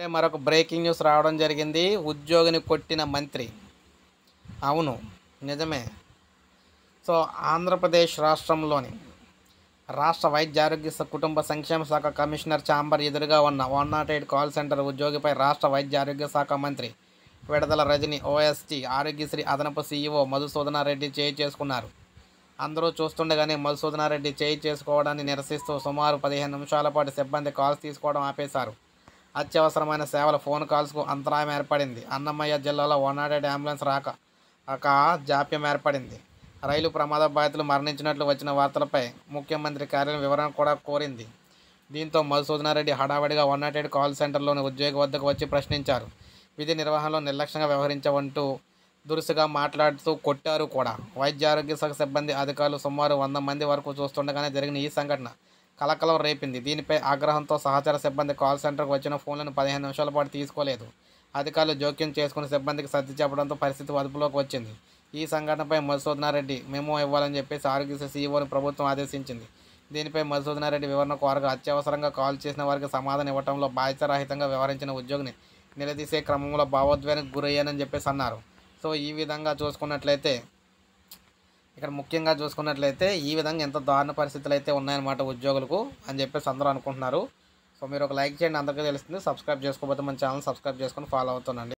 అంటే మరొక breaking news రావడం జరిగింది ఉద్యోగిని కొట్టిన మంత్రి అవును నిజమే సో ఆంధ్రప్రదేశ్ రాష్ట్రంలోని రాష్ట్ర వైద్య ఆరోగ్య కుటుంబ సంక్షేమ శాఖ కమిషనర్ ఛాంబర్ ఎదురుగా ఉన్న one nought eight call centre ఉద్యోగిపై రాష్ట్ర వైద్య ఆరోగ్య శాఖ మంత్రి విడదల రజని ఓఎస్టీ ఆరోగ్యశ్రీ అదనపు సీఈఓ మధుసూదనారెడ్డి చేయి చేసుకున్నారు అందరూ చూస్తుండగానే మధుసూదనారెడ్డి చేయి చేసుకోవడాన్ని నిరసిస్తూ సుమారు పదిహేను నిమిషాల పాటు సిబ్బంది కాల్స్ తీసుకోవడం ఆపేశారు అత్యవసరమైన సేవల ఫోన్ కాల్స్కు అంతరాయం ఏర్పడింది అన్నమయ్య జిల్లాలో వన్ నాట్ ఎయిట్ అంబులెన్స్ రాక జాప్యం ఏర్పడింది రైలు ప్రమాద బాధితులు మరణించినట్లు వచ్చిన వార్తలపై ముఖ్యమంత్రి కార్యాలయం వివరణ కూడా కోరింది దీంతో మధుసూదనారెడ్డి హడావడిగా వన్ నాట్ ఎయిట్ కాల్ సెంటర్లోని ఉద్యోగి వద్దకు వచ్చి ప్రశ్నించారు విధి నిర్వహణలో నిర్లక్ష్యంగా వ్యవహరించవంటూ దురుసుగా మాట్లాడుతూ కొట్టారు కూడా వైద్య ఆరోగ్య శాఖ సిబ్బంది అధికారులు సుమారు వంద మంది వరకు చూస్తుండగానే జరిగిన ఈ సంఘటన కలకలం రేపింది దీనిపై ఆగ్రహంతో సహచర సిబ్బంది కాల్ సెంటర్కు వచ్చిన ఫోన్లను పదిహేను నిమిషాల పాటు తీసుకోలేదు అధికారులు జోక్యం చేసుకుని సిబ్బందికి సర్ది చెప్పడంతో పరిస్థితి అదుపులోకి వచ్చింది ఈ సంఘటనపై మధుసూదనారెడ్డి మేము ఇవ్వాలని చెప్పేసి ఆరోగ్యశ్రీ సీఈఓను ప్రభుత్వం ఆదేశించింది దీనిపై మధుసూదనారెడ్డి వివరణ కోరగా అత్యవసరంగా కాల్ చేసిన వారికి సమాధానం ఇవ్వడంలో బాధ్యతారహితంగా వ్యవహరించిన ఉద్యోగిని నిలదీసే క్రమంలో భావోద్వేగానికి గురయ్యానని చెప్పేసి అన్నారు సో ఈ విధంగా చూసుకున్నట్లయితే ఇక్కడ ముఖ్యంగా చూసుకున్నట్లయితే ఈ విధంగా ఎంత దారుణ పరిస్థితులు అయితే ఉన్నాయన్నమాట ఉద్యోగులకు అని చెప్పేసి అందరూ అనుకుంటున్నారు సో మీరు ఒక లైక్ చేయండి అందరికీ తెలుస్తుంది సబ్స్క్రైబ్ చేసుకోకపోతే మన ఛానల్ సబ్స్క్రైబ్ చేసుకొని ఫాలో అవుతుందండి